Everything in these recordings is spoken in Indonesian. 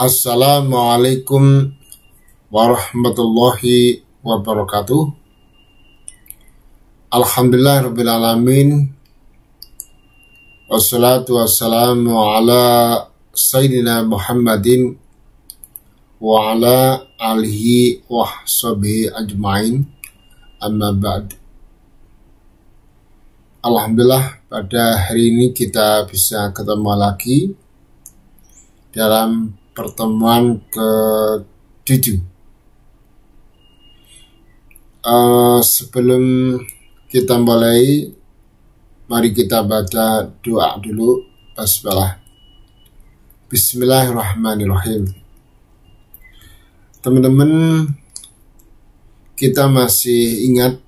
Assalamualaikum warahmatullahi wabarakatuh. Alhamdulillah rabbil alamin. Wassalatu wassalamu ala sayyidina Muhammadin wa ala alihi wa sahbihi ajmain. Amma ba'd. Alhamdulillah pada hari ini kita bisa ketemu lagi dalam pertemuan ke tujuh uh, eh, sebelum kita mulai mari kita baca doa dulu basmalah Bismillahirrahmanirrahim teman-teman kita masih ingat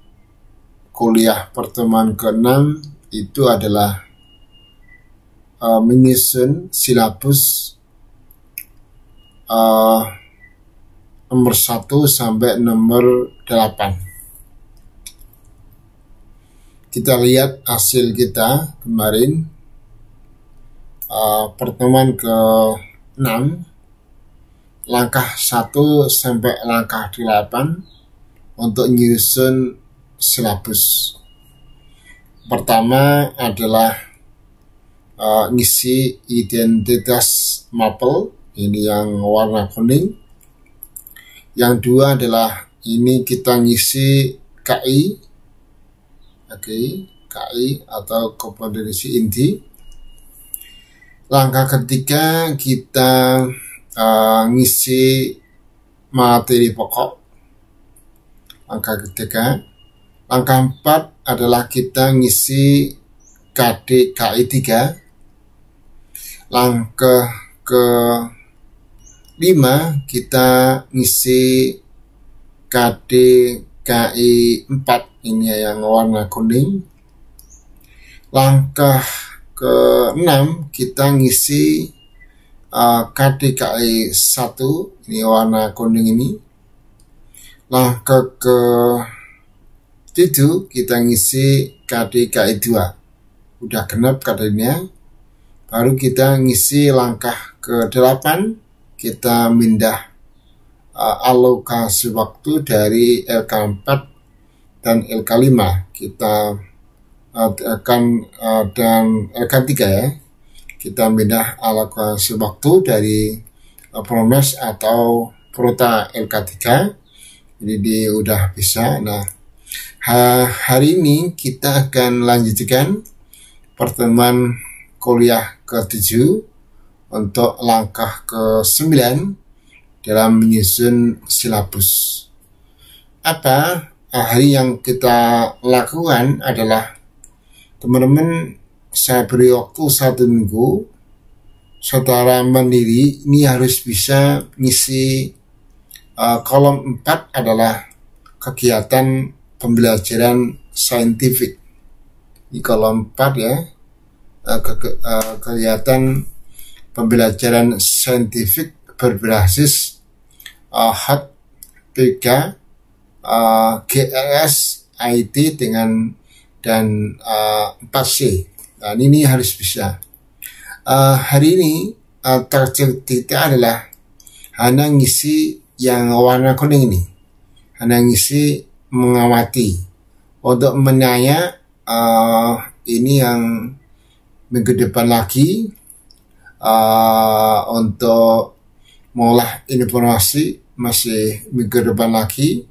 kuliah pertemuan ke-6 itu adalah uh, menyusun silabus uh, nomor 1 sampai nomor 8 kita lihat hasil kita kemarin uh, pertemuan ke 6 langkah 1 sampai langkah 8 untuk nyusun silabus pertama adalah uh, ngisi identitas mapel ini yang warna kuning yang dua adalah ini kita ngisi KI oke okay, KI atau kompetensi inti langkah ketiga kita uh, ngisi materi pokok langkah ketiga langkah empat adalah kita ngisi KD KI 3 langkah ke 5 kita ngisi KD KI 4 ini yang warna kuning langkah ke 6 kita ngisi uh, KD KI 1 ini warna kuning ini langkah ke 7 kita ngisi KD KI 2 udah genap kadernya baru kita ngisi langkah ke 8 kita mindah uh, alokasi waktu dari LK4 dan LK5 kita uh, akan uh, dan LK3 ya kita pindah alokasi waktu dari uh, promes atau prota LK3 jadi dia udah bisa nah ha, hari ini kita akan lanjutkan pertemuan kuliah ke-7 untuk langkah ke-9 dalam menyusun silabus. Apa hari yang kita lakukan adalah teman-teman saya beri waktu satu minggu saudara mandiri ini harus bisa ngisi uh, kolom 4 adalah kegiatan pembelajaran saintifik di kolom 4 ya uh, ke, uh, kegiatan pembelajaran saintifik berbasis uh, HAT 3 uh, GES IT dengan dan uh, 4C. Dan ini harus bisa. Uh, hari ini uh, target kita adalah hanya ngisi yang warna kuning ini. Hanya ngisi mengawati. Untuk menanya uh, ini yang minggu depan lagi uh, untuk mengolah informasi masih minggu depan lagi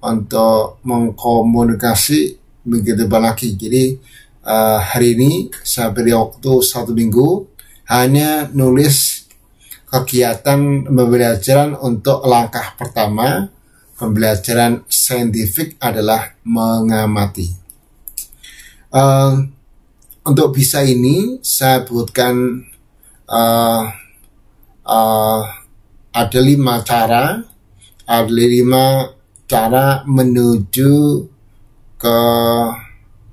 untuk mengkomunikasi minggu depan lagi. Jadi uh, hari ini saya beri waktu satu minggu hanya nulis kegiatan pembelajaran untuk langkah pertama pembelajaran saintifik adalah mengamati. Uh, untuk bisa ini saya buatkan uh, uh, ada lima cara, ada lima cara menuju ke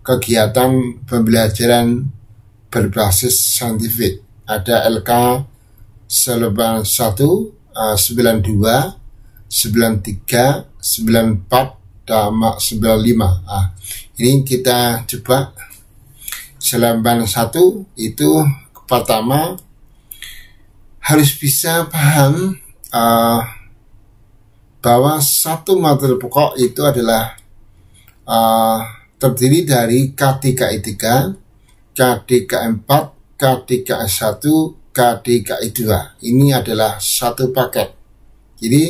kegiatan pembelajaran berbasis saintifik. Ada LK seleban 1, uh, 92, 93, 94, dan 95. Ah, ini kita coba seleban 1 itu pertama harus bisa paham uh, bahwa satu materi pokok itu adalah uh, terdiri dari k 3 KDKI k 4 k 1 k 2 Ini adalah satu paket. Jadi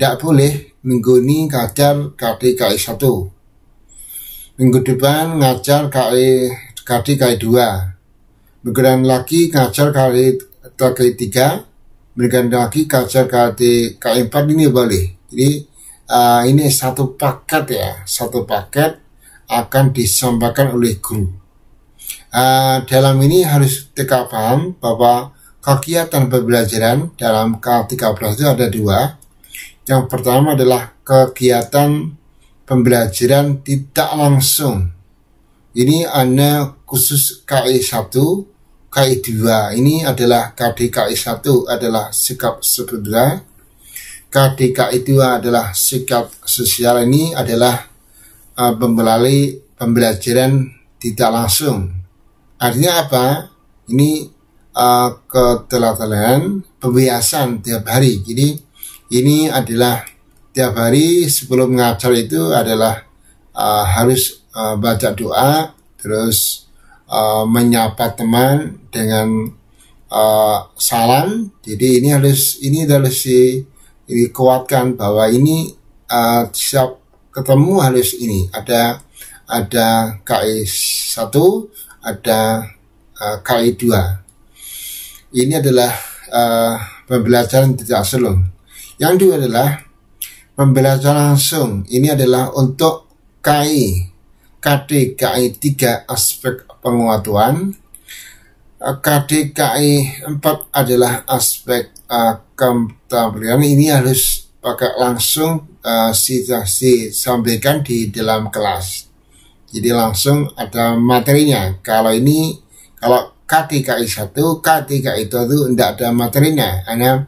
tidak boleh mengguni ngajar k 1 Minggu depan ngajar KDKI 2. Minggu depan lagi ngajar KDKI ketua K3 mendaki kacer K4 ini boleh jadi uh, ini satu paket ya satu paket akan disampaikan oleh guru uh, dalam ini harus teka paham bahwa kegiatan pembelajaran dalam K13 itu ada dua yang pertama adalah kegiatan pembelajaran tidak langsung ini hanya khusus KI1 KI2 ini adalah KDKI1 adalah sikap sederhana. KDKI2 adalah sikap sosial ini adalah uh, pembelali pembelajaran tidak langsung artinya apa ini uh, pembiasan tiap hari jadi ini adalah tiap hari sebelum ngajar itu adalah uh, harus uh, baca doa terus uh, menyapa teman dengan uh, salam. Jadi ini harus ini harus ini dikuatkan bahwa ini uh, siap ketemu harus ini ada ada KI e satu ada uh, KI 2 ini adalah uh, pembelajaran tidak selum yang dua adalah pembelajaran langsung ini adalah untuk KI e. KD KI e tiga aspek penguatuan. Eh, KDKI 4 adalah aspek akuntabilitas. Eh, ini harus pakai langsung uh, sampaikan di dalam kelas. Jadi langsung ada materinya. Kalau ini kalau kdki 1, kdki 2 itu tidak ada materinya, hanya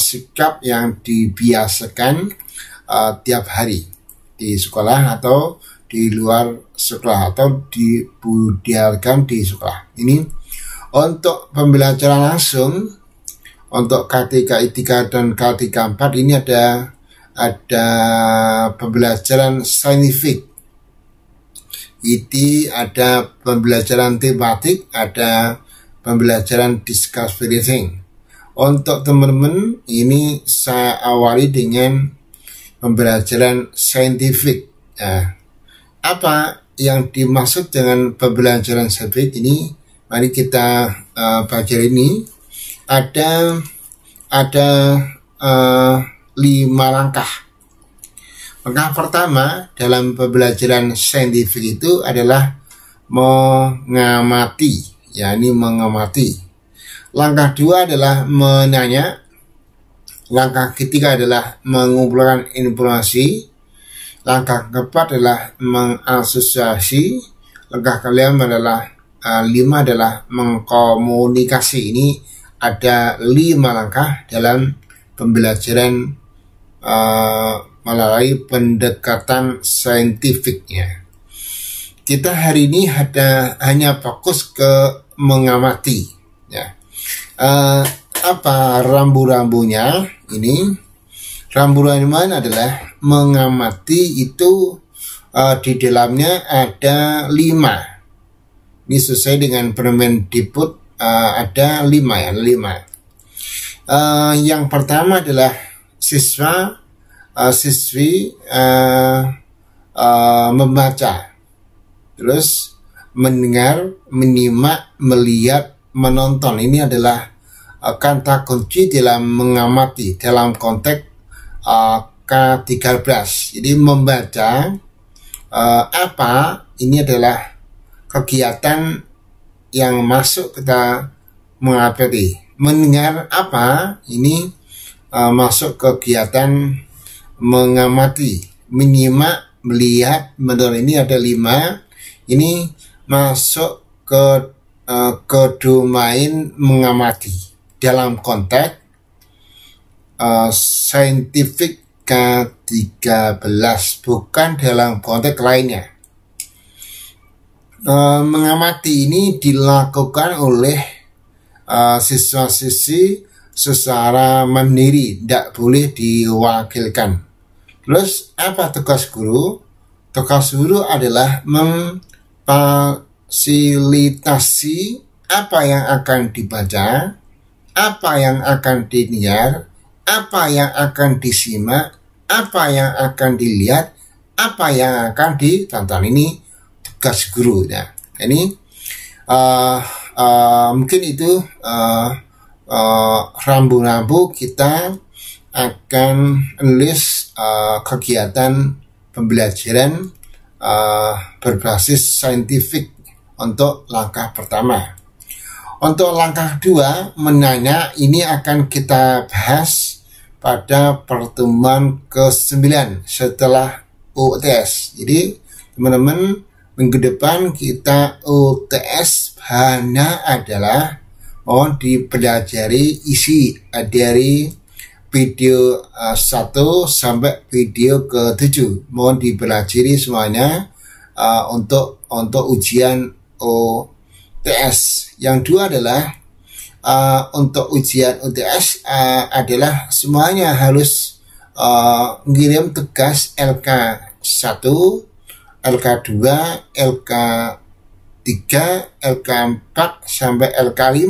sikap yang dibiasakan tiap hari di sekolah atau di luar sekolah atau dibudiarkan di sekolah. Ini untuk pembelajaran langsung untuk K3 dan KTK empat ini ada ada pembelajaran saintifik. itu ada pembelajaran tematik, ada pembelajaran discuss everything. Untuk teman-teman ini saya awali dengan pembelajaran saintifik. Ya, apa yang dimaksud dengan pembelajaran sabit ini mari kita uh, eh, baca ini ada ada uh, lima langkah langkah pertama dalam pembelajaran saintifik itu adalah mengamati ya ini mengamati langkah dua adalah menanya langkah ketiga adalah mengumpulkan informasi Langkah keempat adalah mengasosiasi. Langkah kalian adalah uh, lima adalah mengkomunikasi. Ini ada lima langkah dalam pembelajaran uh, melalui pendekatan saintifiknya. Kita hari ini ada hanya fokus ke mengamati. Ya. Uh, apa rambu-rambunya ini? Rambu-rambuan adalah mengamati itu uh, di dalamnya ada lima. Ini sesuai dengan diput uh, ada lima ya lima. Uh, yang pertama adalah siswa uh, siswi uh, uh, membaca, terus mendengar, menyimak, melihat, menonton. Ini adalah uh, kata kunci dalam mengamati dalam konteks k eh, ke-13 jadi membaca uh, apa ini adalah kegiatan yang masuk kita mengapeli mendengar apa ini uh, masuk kegiatan mengamati menyimak melihat mendengar ini ada lima ini masuk ke uh, ke domain mengamati dalam konteks uh, scientific K13 bukan dalam konteks lainnya. Uh, mengamati ini dilakukan oleh uh, siswa-siswi secara mandiri, tidak boleh diwakilkan. Terus apa tugas guru? Tugas guru adalah memfasilitasi apa yang akan dibaca, apa yang akan diniar, apa yang akan disimak, apa yang akan dilihat, apa yang akan ditonton ini tugas guru ya. Ini uh, uh, mungkin itu uh, uh, kita akan nulis uh, kegiatan pembelajaran uh, berbasis saintifik untuk langkah pertama. Untuk langkah dua, menanya ini akan kita bahas pada pertemuan ke-9 setelah UTS. Jadi, teman-teman, minggu depan kita UTS hanya adalah mau oh, dipelajari isi dari video uh, eh, 1 sampai video ke-7. Mohon dipelajari semuanya uh, untuk untuk ujian UTS. Yang dua adalah uh, untuk ujian UTS uh, adalah semuanya harus uh, ngirim tugas LK1, LK2, LK3, LK4 sampai LK5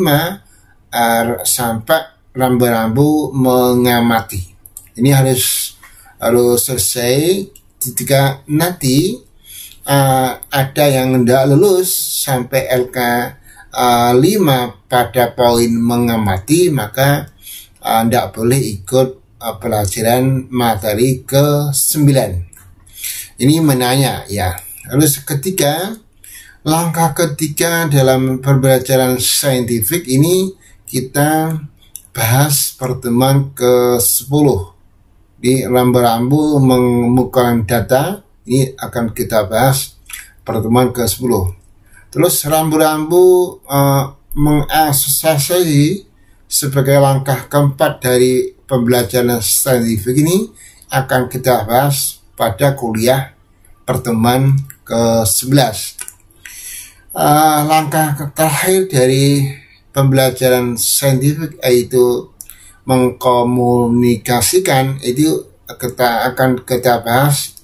uh, sampai rambu-rambu mengamati. Ini harus harus selesai jika nanti uh, ada yang tidak lulus sampai LK uh, lima pada poin mengamati maka anda eh, boleh ikut eh, pelajaran materi ke sembilan. Ini menanya ya. Lalu ketika langkah ketiga dalam pembelajaran saintifik ini kita bahas pertemuan ke-10 di rambu-rambu mengukur data ini akan kita bahas pertemuan ke-10 Terus rambu-rambu uh, mengaksesasi sebagai langkah keempat dari pembelajaran saintifik ini akan kita bahas pada kuliah pertemuan ke-11. Uh, eh, langkah terakhir dari pembelajaran saintifik yaitu mengkomunikasikan itu kita akan kita bahas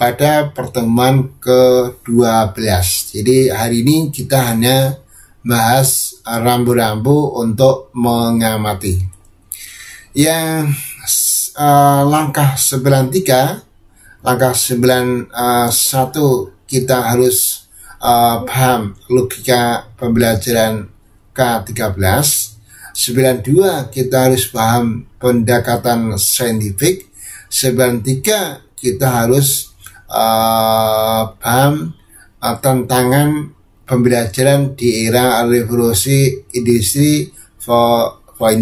pada pertemuan ke-12. Jadi hari ini kita hanya bahas rambu-rambu untuk mengamati. Yang uh, eh, langkah 93, langkah 91 eh, kita harus uh, paham logika pembelajaran K13. 92 kita harus paham pendekatan saintifik. 93 kita harus Eh, paham uh, tantangan pembelajaran di era revolusi industri 4.0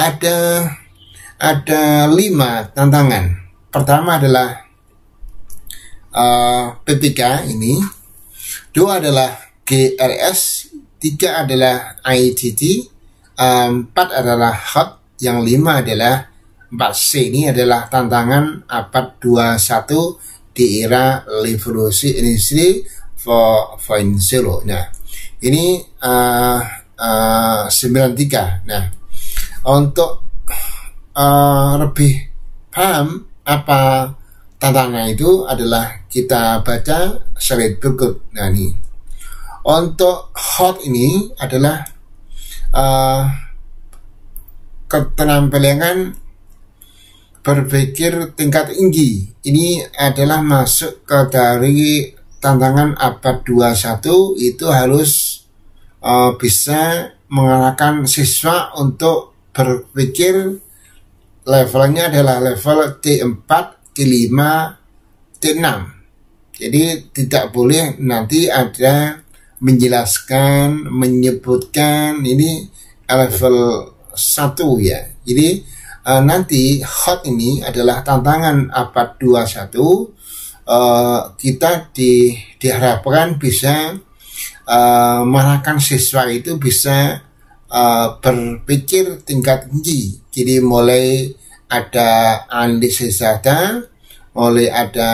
ada ada lima tantangan pertama adalah uh, eh, PPK ini dua adalah GRS tiga adalah IGT, eh, empat adalah HOT yang lima adalah 4 C ini adalah tantangan abad 21 di era revolusi industri 4.0. Nah, ini uh, uh, 93. Nah, untuk uh, lebih paham apa tantangan itu adalah kita baca slide berikut. Nah, ini untuk hot ini adalah uh, eh, ketenampilan berpikir tingkat tinggi ini adalah masuk ke dari tantangan abad 21 itu harus uh, bisa mengarahkan siswa untuk berpikir levelnya adalah level T4, T5, T6. Jadi tidak boleh nanti ada menjelaskan, menyebutkan ini level 1 ya. Jadi uh, nanti hot ini adalah tantangan APAT 21 Uh, kita di, diharapkan bisa uh, eh, mengarahkan siswa itu bisa uh, berpikir tingkat tinggi. Jadi mulai ada analisis data, mulai ada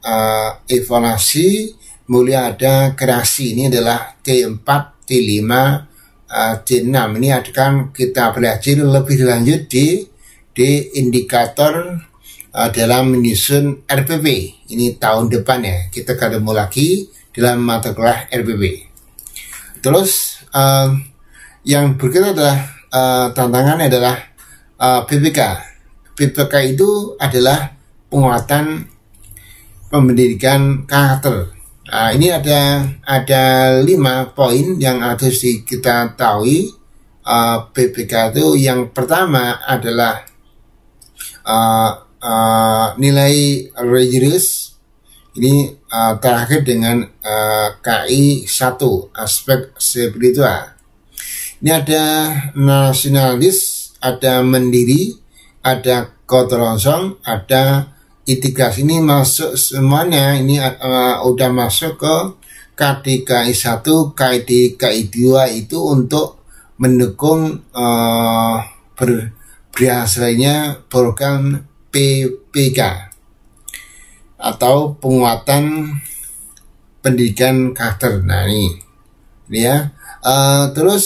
uh, evaluasi, mulai ada kreasi. Ini adalah T4, T5, uh, T6. Ini akan kita belajar lebih lanjut di di indikator uh, dalam menyusun RPP. Ini tahun depan ya, kita ketemu lagi dalam mata kuliah RPP. Terus uh, yang berikutnya adalah uh, tantangannya adalah uh, PPK. PPK itu adalah penguatan pendidikan karakter. Nah, ini ada ada lima poin yang harus kita tahu. Uh, PPK itu yang pertama adalah uh, uh, nilai Regis ini uh, terakhir dengan uh, KI 1 aspek spiritual. Ini ada nasionalis, ada mendiri, ada kotoronsong ada itikas Ini masuk semuanya, ini uh, udah masuk ke KDKI 1, KDKI 2 itu untuk mendukung uh, ber biasanya program PPK atau penguatan pendidikan karakter. Nah ini, ini ya. Uh, terus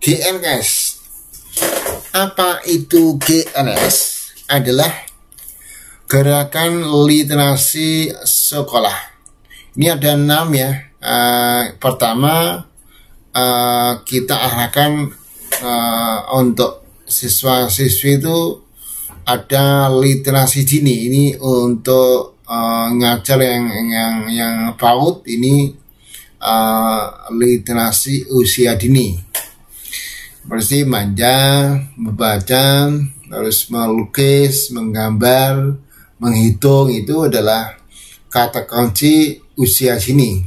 GNS. Apa itu GNS? Adalah gerakan literasi sekolah. Ini ada enam ya. Uh, pertama uh, kita arahkan uh, untuk siswa-siswi itu ada literasi dini ini untuk uh, ngajar yang yang yang paut ini uh, literasi usia dini berarti manja, membaca, harus melukis, menggambar, menghitung itu adalah kata kunci usia dini.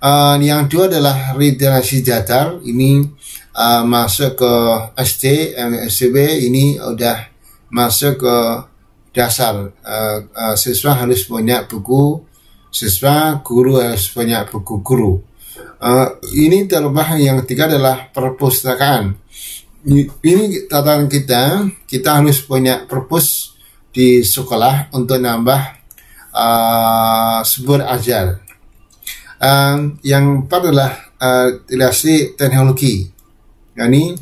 Uh, yang dua adalah literasi datar ini uh, masuk ke SD, SDB ini udah masuk ke dasar. Uh, uh, siswa harus punya buku siswa, guru harus punya buku guru. Uh, ini terlebih yang ketiga adalah perpustakaan. Ini tatan kita, kita harus punya perpus di sekolah untuk nambah uh, sumber ajar. Uh, yang empat adalah uh, teknologi ini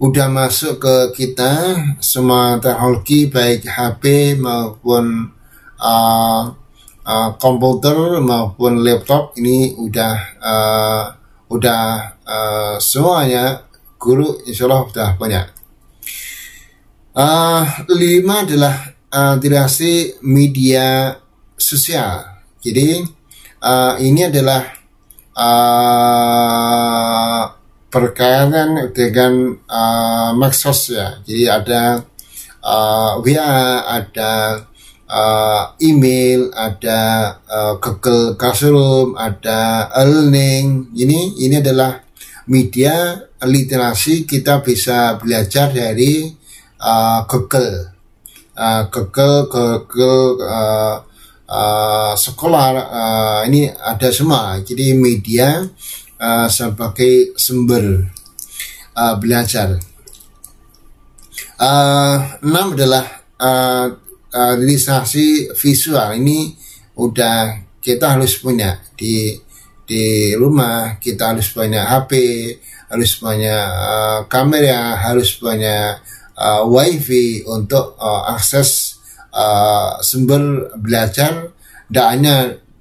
udah masuk ke kita semua teknologi baik HP maupun uh, uh, komputer maupun laptop ini udah uh, udah uh, semuanya guru insya Allah udah banyak uh, lima adalah uh, tirasi media sosial jadi uh, ini adalah uh, berkaitan dengan uh, maksos ya. Jadi ada uh, WA, ada uh, email, ada uh, Google Classroom, ada e-learning. Ini ini adalah media literasi kita bisa belajar dari uh, Google. Uh, Google, Google uh, uh, sekolah uh, ini ada semua. Jadi media uh, sebagai sumber uh, belajar. Uh, enam adalah uh, uh, realisasi visual ini udah kita harus punya di di rumah kita harus punya HP harus punya uh, kamera harus punya uh, wifi untuk uh, akses uh, sumber belajar tidak hanya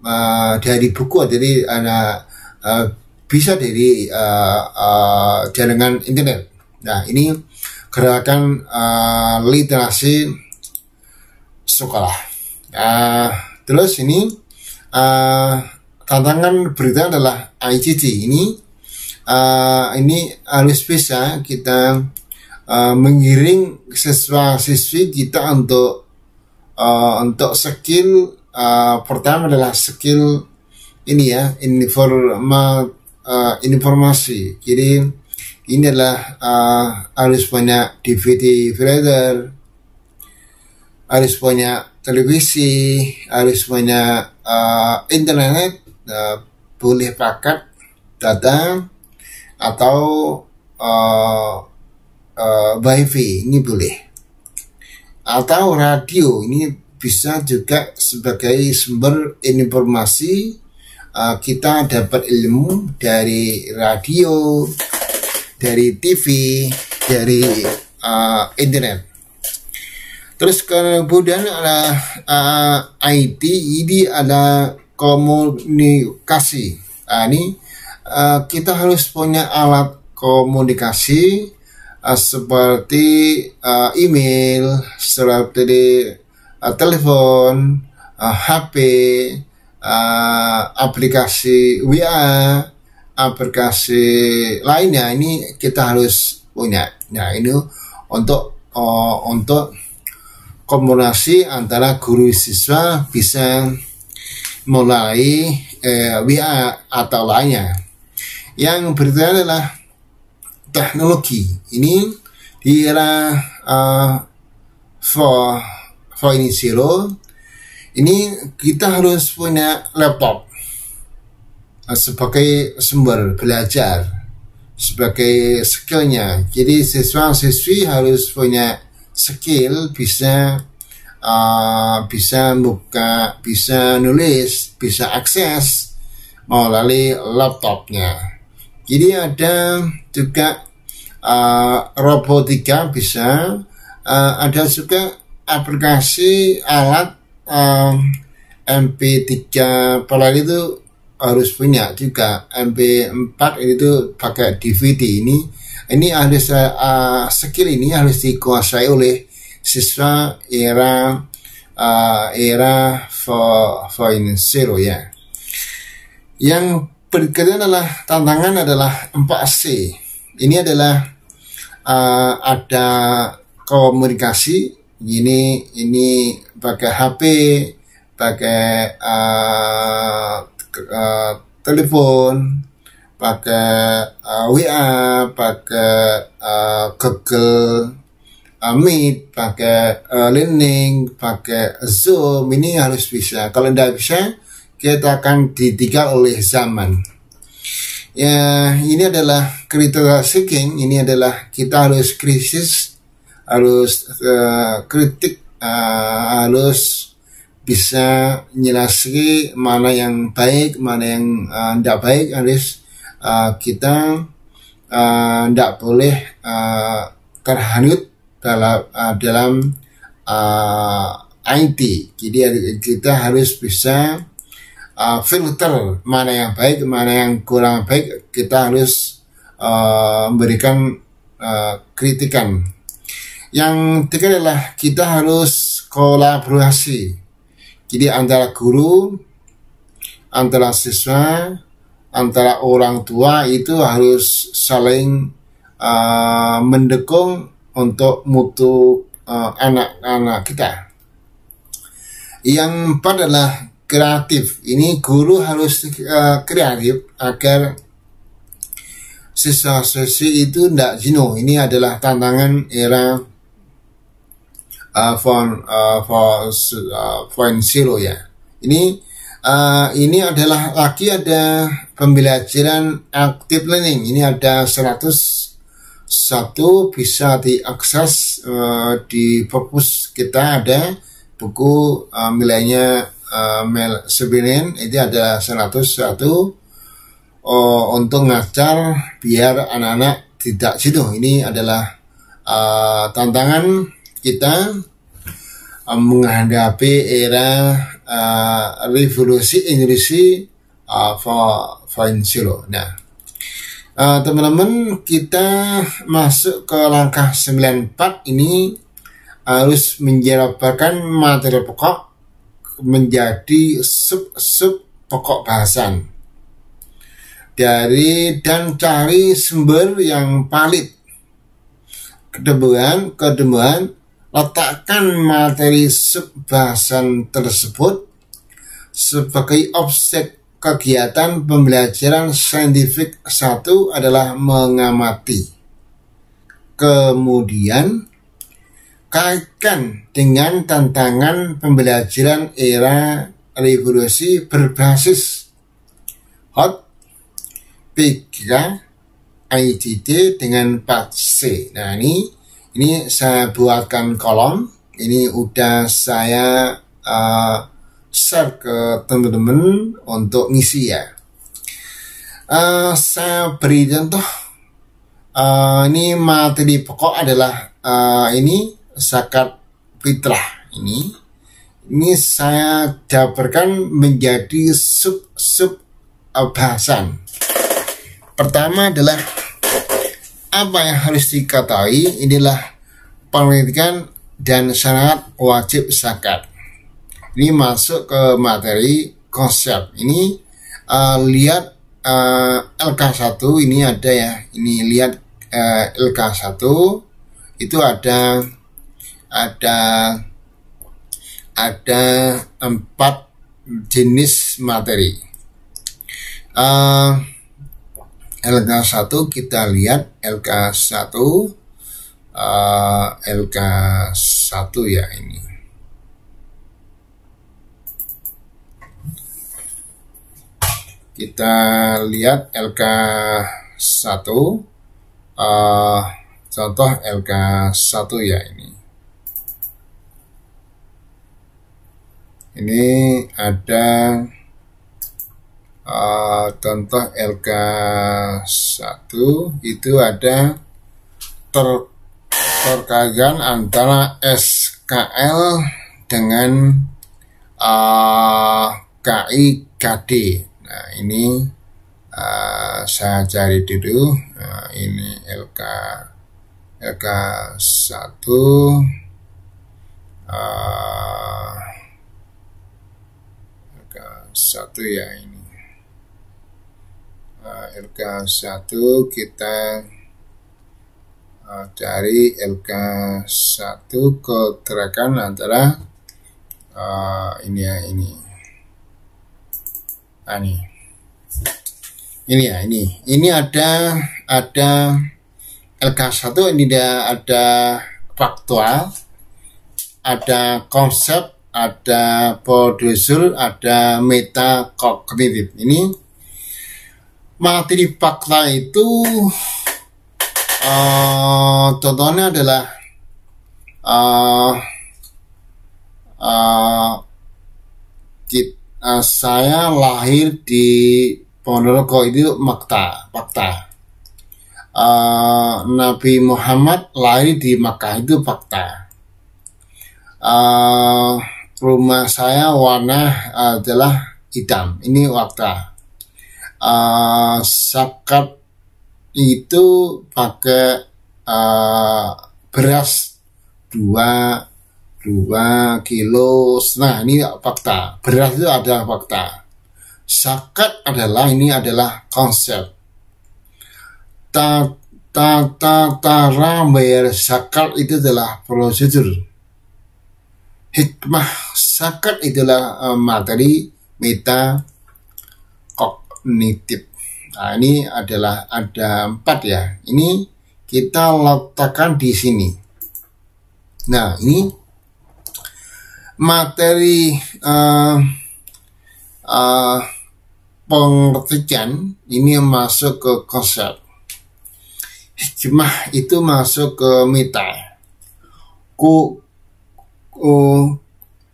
uh, dari buku jadi anak uh, bisa dari uh, eh, uh, eh, jaringan internet. Nah, ini gerakan uh, literasi sekolah. Uh, terus ini uh, tantangan berita adalah ICT ini uh, ini harus bisa kita uh, mengiring siswa siswi kita untuk uh, untuk skill uh, pertama adalah skill ini ya informa uh, informasi. Jadi ini adalah uh, ah, harus punya DVD player, harus punya televisi, harus punya uh, ah, internet, uh, boleh paket data atau uh, uh, wifi ini boleh atau radio ini bisa juga sebagai sumber informasi Eh, kita dapat ilmu dari radio, dari TV, dari uh, internet. Terus kemudian ada uh, eh, IT, ini e ada komunikasi. Nah, ini uh, kita harus punya alat komunikasi uh, seperti uh, email, seperti uh, telepon, uh, HP, uh, aplikasi WA, aplikasi lainnya ini kita harus punya. Nah ini untuk uh, untuk kombinasi antara guru siswa bisa mulai eh, WA atau lainnya. Yang berikutnya adalah teknologi. Ini di era uh, for for ini zero ini kita harus punya laptop eh, sebagai sumber belajar sebagai skillnya jadi siswa siswi harus punya skill bisa uh, bisa buka bisa nulis bisa akses melalui laptopnya jadi ada juga uh, eh, robotika bisa uh, ada juga aplikasi alat um, MP3 polar itu harus punya juga MP4 itu pakai DVD ini ini harus uh, eh, skill ini harus dikuasai oleh siswa era uh, era for for in zero ya yang berikutnya adalah tantangan adalah 4C ini adalah uh, ada komunikasi ini ini pakai HP pakai uh, uh, telepon pakai uh, eh, WA pakai uh, Google uh, Meet pakai uh, Learning pakai Zoom ini harus bisa kalau tidak bisa kita akan ditinggal oleh zaman ya ini adalah critical thinking ini adalah kita harus krisis harus uh, kritik uh, harus bisa nyelasi mana yang baik mana yang eh, tidak uh, baik harus uh, kita tidak uh, boleh uh, terhanyut dalam uh, dalam uh, IT jadi kita harus bisa uh, filter mana yang baik mana yang kurang baik kita harus uh, memberikan uh, kritikan yang tiga adalah kita harus kolaborasi. Jadi antara guru, antara siswa, antara orang tua itu harus saling uh, mendukung untuk mutu anak uh, anak-anak kita. Yang empat adalah kreatif. Ini guru harus uh, kreatif agar siswa-siswi itu tidak jenuh. Ini adalah tantangan era uh, for uh, for uh, zero ya. Ini uh, ini adalah lagi ada pembelajaran active learning. Ini ada 101 bisa diakses uh, di fokus kita ada buku uh, nilainya uh, Mel Sebinin itu ada 101 uh, untuk ngajar biar anak-anak tidak situ. Ini adalah uh, tantangan kita eh, menghadapi era uh, revolusi industri uh, 4.0. Nah, eh, teman-teman uh, kita masuk ke langkah 94 ini harus menjelaskan materi pokok menjadi sub-sub pokok bahasan dari dan cari sumber yang valid kedemuan kedemuan letakkan materi subbahasan tersebut sebagai objek kegiatan pembelajaran saintifik satu adalah mengamati. Kemudian, kaitkan dengan tantangan pembelajaran era revolusi berbasis hot PK ITT dengan 4C. Nah ini ini saya buatkan kolom. Ini udah saya uh, eh, share ke teman-teman untuk ngisi ya. Uh, saya beri contoh. Uh, ini materi pokok adalah uh, ini zakat fitrah ini. Ini saya jabarkan menjadi sub-sub bahasan. Pertama adalah apa yang harus diketahui inilah penelitian dan syarat wajib zakat. Ini masuk ke materi konsep. Ini uh, lihat uh, eh, LK1 ini ada ya. Ini lihat uh, eh, LK1 itu ada ada ada empat jenis materi. Uh, LK1 kita lihat LK1 uh, eh, LK1 ya ini kita lihat LK1 uh, eh, contoh LK1 ya ini ini ada Eh, contoh LK1 itu ada ter terkagan antara SKL dengan uh, eh, KIKD. Nah, ini uh, saya cari dulu. Nah, ini LK LK1 uh, LK1 ya ini uh, eh, LK1 kita uh, cari LK1 kontrakan antara uh, ini ya ini ah, ini ini ya ini ini ada ada LK1 ini dia ada faktual ada konsep ada prosedur ada metakognitif ini Materi fakta itu uh, contohnya adalah uh, eh, uh, eh, kita, uh, saya lahir di Ponorogo itu makta fakta uh, Nabi Muhammad lahir di Makkah itu fakta uh, rumah saya warna adalah hitam ini fakta Sakat eh, itu pakai uh, beras 2 dua kilo Nah ini fakta beras itu adalah fakta Sakat adalah ini adalah konsep tata ta cara bayar sakat itu adalah prosedur hikmah sakat itulah uh, materi meta nitip. Nah, ini adalah ada empat ya. Ini kita letakkan di sini. Nah, ini materi uh, uh, pengertian ini masuk ke konsep. Hikmah itu masuk ke meta. Ku, ku,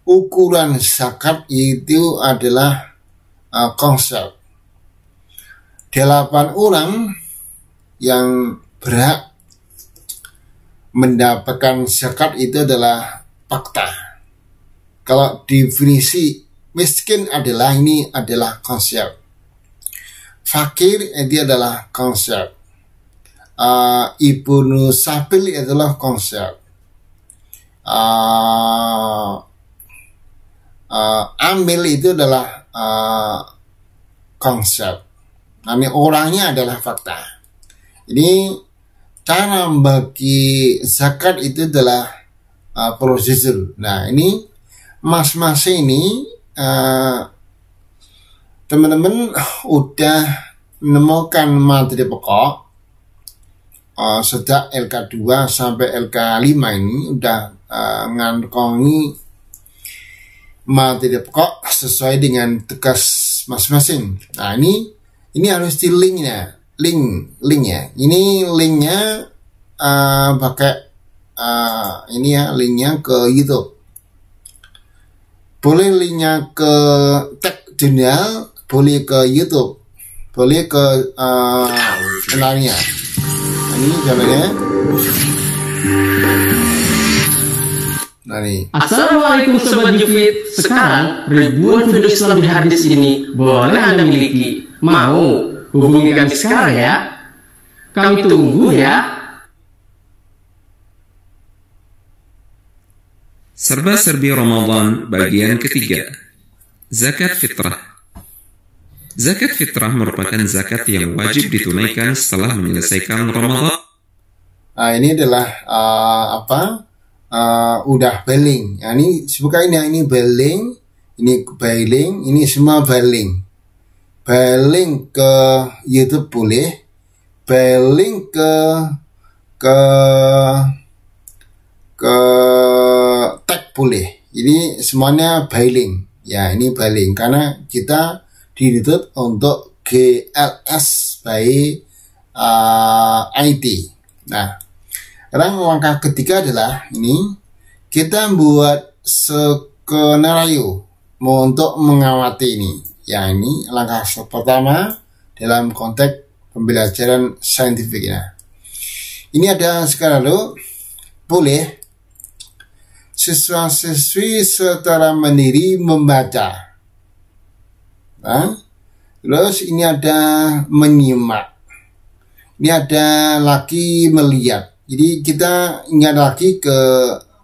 ukuran zakat itu adalah uh, konsep delapan orang yang berhak mendapatkan zakat itu adalah fakta. Kalau definisi miskin adalah ini adalah konsep. Fakir itu adalah konsep. Uh, ah, Ibnu Sabil adalah konsep. Uh, ah, uh, ah, ambil itu adalah uh, konsep Namanya orangnya adalah fakta. Ini cara membagi zakat itu adalah uh, prosedur. Nah ini mas-mas ini uh, teman-teman udah menemukan materi pokok uh, sejak LK2 sampai LK5 ini udah uh, ngangkongi materi pokok sesuai dengan tugas masing-masing. Nah ini ini harus di linknya, link, linknya. Ini linknya uh, pakai uh, ini ya linknya ke YouTube. Boleh linknya ke tag jurnal, boleh ke YouTube, boleh ke uh, eh, channelnya. Nah, ini jalannya. Nah Assalamualaikum Sobat Jufit. Sekarang ribuan video Islam di harddisk ini boleh Anda miliki. Mau? Hubungi kami sekarang ya. ya. Kami tunggu ya. ya. Serba-serbi Ramadan bagian ketiga. Zakat fitrah. Zakat fitrah merupakan zakat yang wajib ditunaikan setelah menyelesaikan Ramadan. Nah, ini adalah uh, apa? Uh, udah beling. Nah, ini bukan ini ini beling, ini beling, ini semua beling by ke YouTube boleh, by ke ke ke tag boleh. Ini semuanya by Ya, ini by karena kita di YouTube untuk GLS by uh, IT. Nah, sekarang langkah ketiga adalah ini kita buat skenario untuk mengawati ini yakni langkah pertama dalam konteks pembelajaran saintifik ya. Ini ada sekarang lo boleh siswa-siswi secara mandiri membaca. Nah, terus ini ada menyimak. Ini ada lagi melihat. Jadi kita ingat lagi ke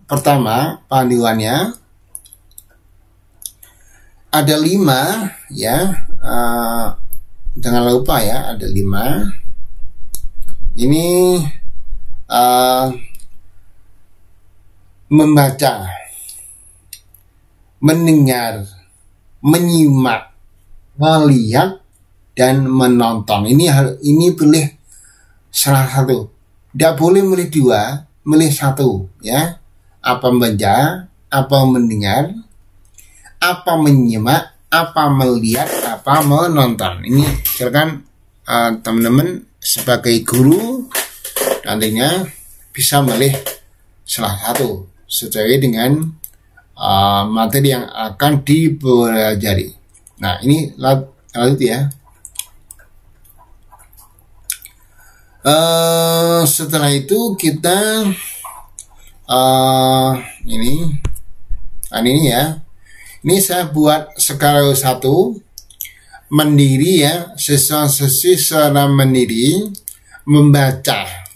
pertama panduannya ada lima ya uh, jangan lupa ya ada lima ini uh, membaca mendengar menyimak melihat dan menonton ini hal ini pilih salah satu tidak boleh milih dua milih satu ya apa membaca apa mendengar apa menyimak, apa melihat, apa menonton. Ini silakan uh, teman-teman sebagai guru nantinya bisa melihat salah satu sesuai dengan uh, materi yang akan dipelajari. Nah, ini lanjut ya. Uh, setelah itu kita uh, ini, nah, ini ya ini saya buat skala satu mendiri ya, sesi-sesi secara mendiri, membaca,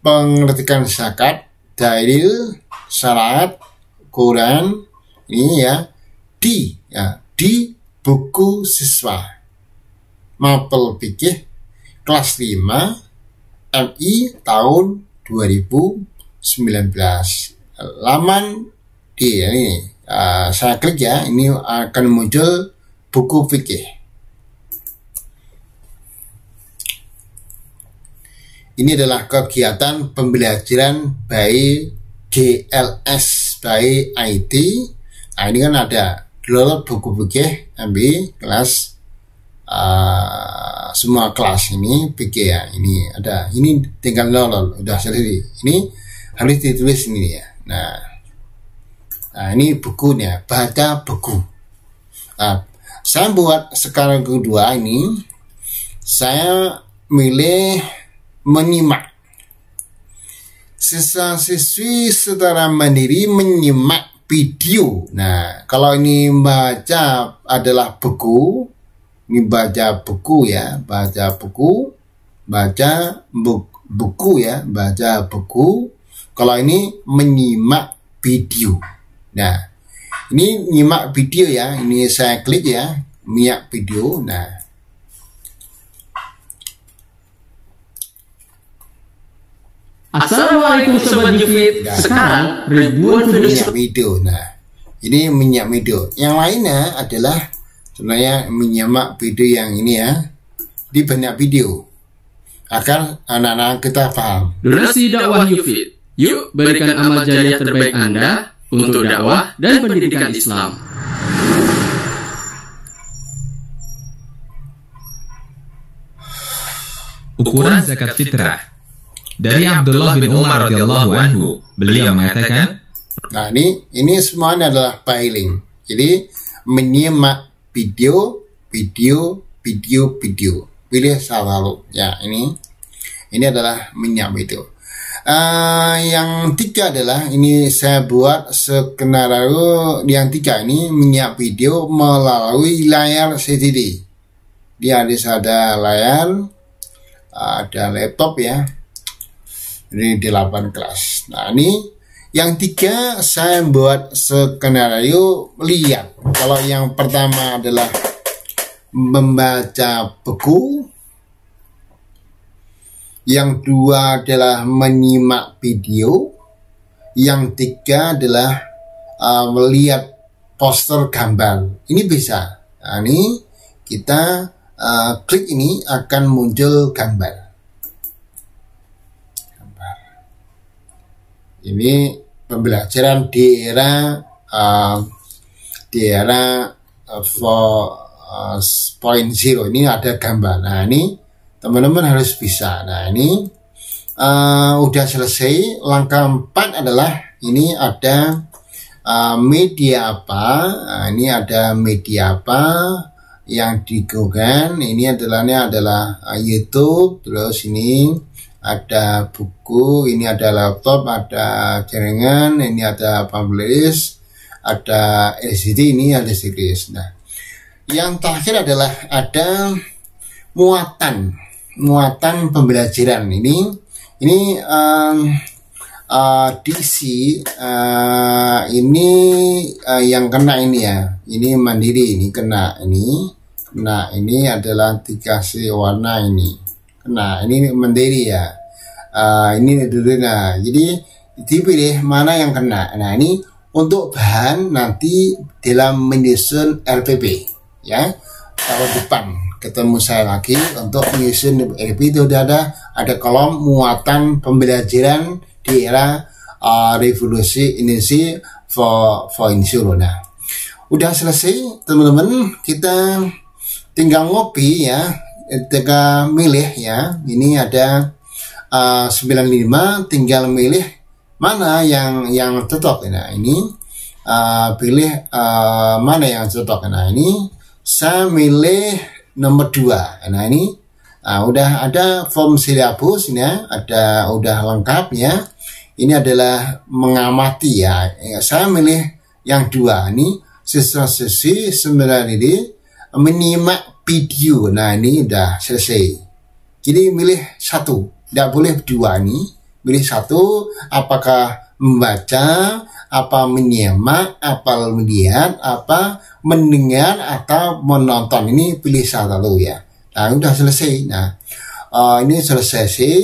pengertian zakat, dalil, syarat, Quran, ini ya, di, ya, di buku siswa, mapel pikir, kelas 5, MI tahun 2019, laman di ya, ini, Ah, saya klik ya ini akan muncul buku fikih ini adalah kegiatan pembelajaran by GLS by IT nah ini kan ada download buku fikih MB kelas uh, semua kelas ini PK ya ini ada ini tinggal nol udah sendiri ini harus ditulis ini ya nah Nah, ini bukunya, baca buku. Nah, saya buat sekarang kedua ini, saya milih menyimak. Siswa-siswi secara mandiri menyimak video. Nah, kalau ini baca adalah buku, ini baca buku ya, baca buku, baca buku, buku ya, baca buku. Kalau ini menyimak video. Nah, ini nyimak video ya. Ini saya klik ya, nyimak video. Nah, Assalamualaikum Sobat Jufit nah, Sekarang ribuan video video Nah ini minyak video Yang lainnya adalah Sebenarnya menyimak video yang ini ya Di banyak video Agar anak-anak kita paham Durasi dakwah Yufit. Yuk berikan amal jariah terbaik Anda untuk dakwah dan pendidikan Islam. Ukuran zakat fitrah dari Abdullah bin Umar radhiyallahu anhu, beliau mengatakan, Nah ini ini semuanya adalah piling, Jadi menyimak video, video, video, video. Pilih salah satu Ya ini ini adalah menyimak video. Ah, yang tiga adalah ini saya buat skenario yang tiga ini menyiap video melalui layar CCD. Di ada ada layar, ah, ada laptop ya. Ini di delapan kelas. Nah ini yang tiga saya buat skenario lihat. Kalau yang pertama adalah membaca buku yang dua adalah menyimak video, yang tiga adalah uh, melihat poster gambar. Ini bisa. Nah, ini kita uh, klik ini akan muncul gambar. gambar. Ini pembelajaran di era uh, di era uh, for uh, ini ada gambar. Nah ini teman-teman harus bisa nah ini uh, udah selesai langkah 4 adalah ini ada uh, media apa nah, ini ada media apa yang digunakan ini adalahnya adalah uh, YouTube terus ini ada buku ini ada laptop ada jaringan ini ada publish ada LCD ini ada series nah yang terakhir adalah ada muatan muatan pembelajaran ini ini um, uh, eh, DC uh, eh, ini uh, yang kena ini ya ini mandiri ini kena ini kena ini adalah dikasih warna ini kena ini mandiri ya uh, ini dulu nah jadi dipilih mana yang kena nah ini untuk bahan nanti dalam menyusun RPP ya tahun depan ketemu saya lagi untuk menyusun episode ada ada kolom muatan pembelajaran di era uh, revolusi sih for for nah Udah selesai teman-teman kita tinggal ngopi ya tinggal milih ya ini ada uh, 95 tinggal milih mana yang yang cocok nah ini uh, pilih uh, mana yang cocok nah ini saya milih nomor 2 nah ini nah, udah ada form silabus ya ada udah lengkap ya ini adalah mengamati ya eh, saya milih yang dua ini siswa sesi sembilan ini menyimak video nah ini udah selesai jadi milih satu tidak boleh dua ini. milih satu apakah membaca, apa menyimak, apa melihat, apa mendengar atau menonton. Ini pilih salah satu ya. Nah, udah selesai. Nah, uh, ini selesai sih.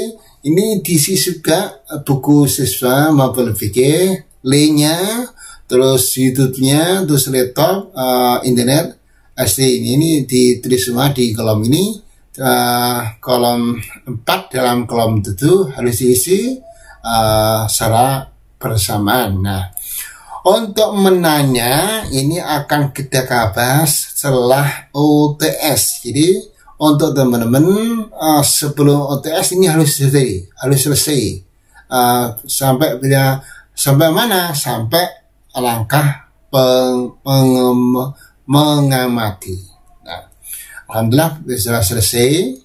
Ini diisi juga buku siswa maupun fikir, linknya, terus YouTube-nya, terus laptop, uh, internet, SD ini, ini ditulis semua di kolom ini. Uh, kolom 4 dalam kolom 7 harus diisi uh, secara persamaan. Nah, untuk menanya ini akan kita kabas setelah OTS. Jadi untuk teman-teman uh, sebelum OTS ini harus selesai, harus selesai. Uh, sampai bila sampai mana? Sampai langkah peng, peng, mengamati. Nah, alhamdulillah bisa selesai.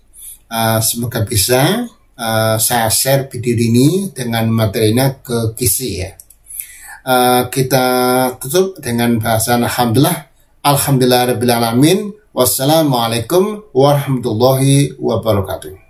Uh, semoga bisa Eh, saya share video ini dengan materinya ke Kisi ya. Uh, kita tutup dengan bahasa Alhamdulillah. Alhamdulillah Rabbil Alamin. Wassalamualaikum warahmatullahi wabarakatuh.